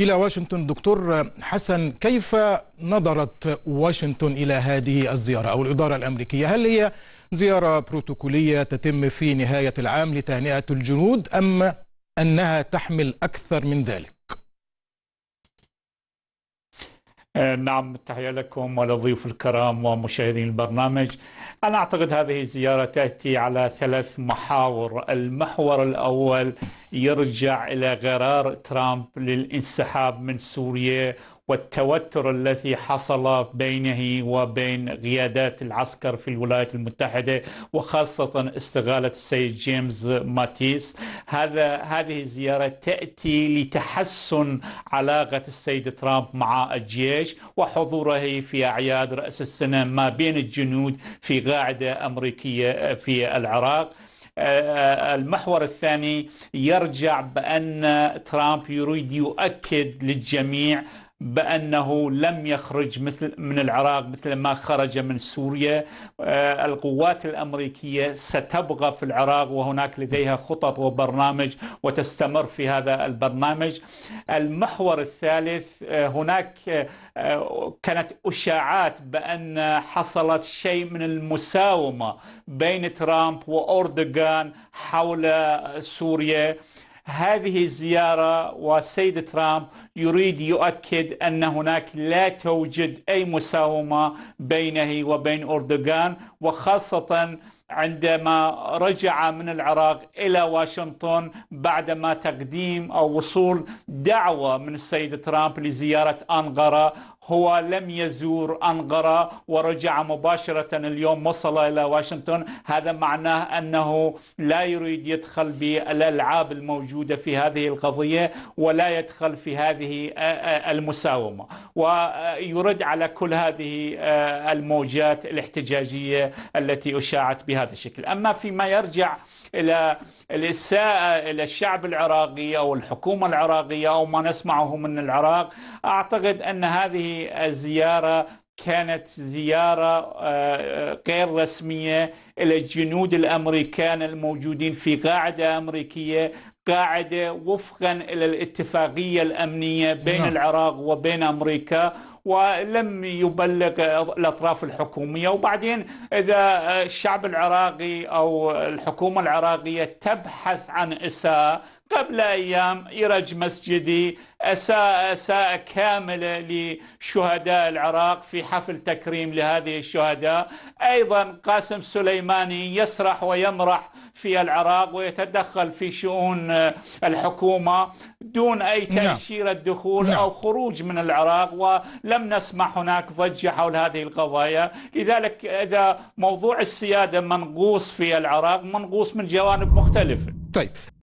إلى واشنطن دكتور حسن كيف نظرت واشنطن إلى هذه الزيارة أو الإدارة الأمريكية هل هي زيارة بروتوكولية تتم في نهاية العام لتهنئة الجنود أم أنها تحمل أكثر من ذلك آه، نعم تحية لكم ولضيوف الكرام ومشاهدين البرنامج أنا أعتقد هذه الزيارة تأتي على ثلاث محاور المحور الأول يرجع إلى غرار ترامب للانسحاب من سوريا والتوتر الذي حصل بينه وبين قيادات العسكر في الولايات المتحدة وخاصة استغالة السيد جيمس ماتيس هذا هذه الزيارة تأتي لتحسن علاقة السيد ترامب مع الجيش وحضوره في أعياد رأس السنة ما بين الجنود في قاعدة أمريكية في العراق آه، آه، المحور الثاني يرجع بأن ترامب يريد يؤكد للجميع بأنه لم يخرج مثل من العراق مثل ما خرج من سوريا آه، القوات الأمريكية ستبقى في العراق وهناك لديها خطط وبرنامج وتستمر في هذا البرنامج المحور الثالث آه، هناك آه، كانت أشاعات بأن حصلت شيء من المساومة بين ترامب وأردوغان حول سوريا هذه الزيارة والسيد ترامب يريد يؤكد أن هناك لا توجد أي مساومة بينه وبين أردوغان وخاصة عندما رجع من العراق الى واشنطن بعدما تقديم او وصول دعوه من السيد ترامب لزياره انقره هو لم يزور انقره ورجع مباشره اليوم وصل الى واشنطن هذا معناه انه لا يريد يدخل بالالعاب الموجوده في هذه القضيه ولا يدخل في هذه المساومه ويرد على كل هذه الموجات الاحتجاجيه التي اشاعت بها بهذا الشكل أما فيما يرجع إلى الإساءة إلى الشعب العراقي أو الحكومة العراقية أو ما نسمعه من العراق أعتقد أن هذه الزيارة كانت زيارة آه، غير رسمية إلى الجنود الأمريكان الموجودين في قاعدة أمريكية قاعدة وفقا إلى الاتفاقية الأمنية بين نعم. العراق وبين أمريكا ولم يبلغ الأطراف الحكومية وبعدين إذا الشعب العراقي أو الحكومة العراقية تبحث عن إساءة قبل أيام يرج مسجدي أساء أساء كاملة لشهداء العراق في حفل تكريم لهذه الشهداء أيضا قاسم سليماني يسرح ويمرح في العراق ويتدخل في شؤون الحكومة دون أي نعم. تأشيرة دخول نعم. أو خروج من العراق ولا لم نسمع هناك ضجه حول هذه القضايا لذلك اذا موضوع السياده منغوص في العراق منغوص من جوانب مختلفه طيب